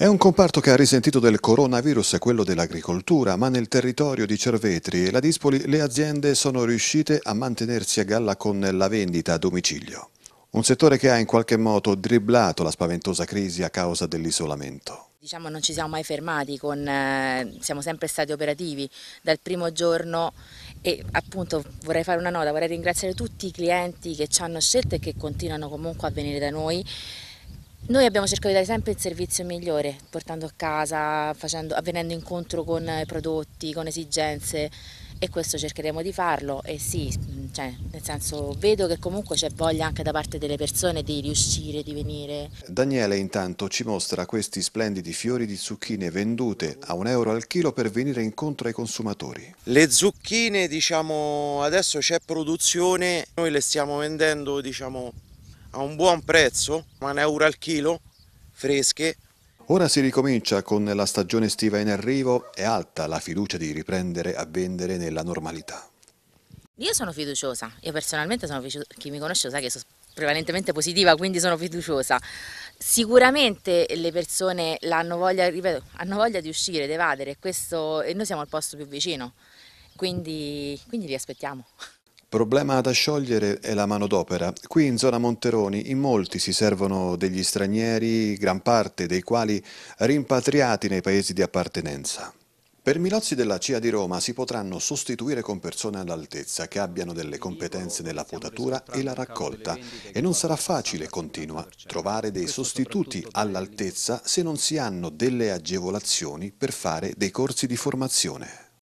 È un comparto che ha risentito del coronavirus, quello dell'agricoltura, ma nel territorio di Cervetri e la Dispoli le aziende sono riuscite a mantenersi a galla con la vendita a domicilio. Un settore che ha in qualche modo dribblato la spaventosa crisi a causa dell'isolamento. Diciamo non ci siamo mai fermati, con, eh, siamo sempre stati operativi dal primo giorno e appunto vorrei fare una nota, vorrei ringraziare tutti i clienti che ci hanno scelto e che continuano comunque a venire da noi noi abbiamo cercato di dare sempre il servizio migliore, portando a casa, facendo, avvenendo incontro con prodotti, con esigenze e questo cercheremo di farlo e sì, mm, cioè, nel senso vedo che comunque c'è voglia anche da parte delle persone di riuscire, di venire. Daniele intanto ci mostra questi splendidi fiori di zucchine vendute a un euro al chilo per venire incontro ai consumatori. Le zucchine diciamo adesso c'è produzione, noi le stiamo vendendo diciamo a un buon prezzo, ma un euro al chilo, fresche. Ora si ricomincia con la stagione estiva in arrivo e alta la fiducia di riprendere a vendere nella normalità. Io sono fiduciosa, io personalmente sono fiduciosa, chi mi conosce sa che sono prevalentemente positiva, quindi sono fiduciosa. Sicuramente le persone hanno voglia, ripeto, hanno voglia di uscire, di evadere, questo, e noi siamo al posto più vicino, quindi, quindi li aspettiamo. Problema da sciogliere è la manodopera. Qui in zona Monteroni in molti si servono degli stranieri, gran parte dei quali rimpatriati nei paesi di appartenenza. Per Milozzi della CIA di Roma si potranno sostituire con persone all'altezza che abbiano delle competenze nella potatura e la raccolta e non sarà facile, continua, trovare dei sostituti all'altezza se non si hanno delle agevolazioni per fare dei corsi di formazione.